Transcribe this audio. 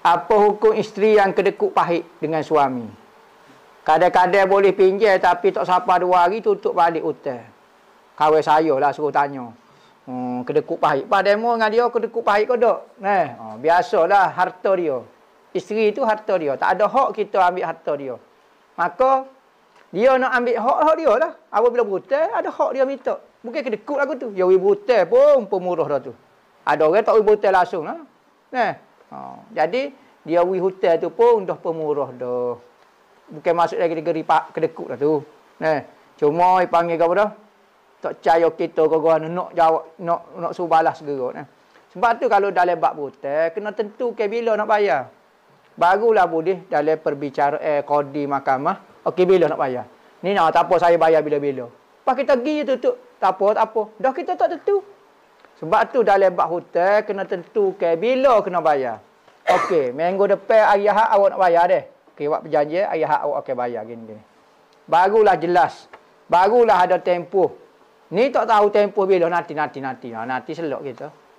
apa hukum isteri yang kedekut pahit dengan suami kadang-kadang boleh pinjam tapi tak sapa dua hari tutup balik hutang kawan saya lah suruh tanya hmm, kedekut pahit pada mu dengan dia kedekut pahit ke tak nah oh, biasalah harta dia isteri itu harta dia tak ada hak kita ambil harta dia maka dia nak ambil hak-hak dia lah apabila berhutang ada hak dia minta Mungkin kena kut aku tu. Ya, we butel pun pemurah dah tu. Ada orang tak we butel langsung lah. Nah. Ha. Jadi dia wi hotel tu pun dah pemurah dah. Bukan masuk dari negeri Pak Kedekut lah tu. Eh. Cuma dia panggil kau dah. Tak percaya kita kau kau nak jawab nak nak suruh balas segera eh. Sebab tu kalau dalam bab hotel kena tentu ke bila nak bayar. Barulah budi, dalam perbicara eh, kodi mahkamah. Okey bila nak bayar. Ni nak tak apa saya bayar bila-bila. Pas kita pergi tu tu tak apa tak apa. Dah kita tak tentu. Sebab tu dah bab hotel, kena tentu ke bila kena bayar. Okey, minggu depan hari Ahad awak nak bayar deh. Okey, buat perjanjian hari Ahad awak akan bayar gini gini. Barulah jelas. Barulah ada tempoh. Ni tak tahu tempoh bila nanti nanti nanti. Ha, nanti selok kita. Gitu.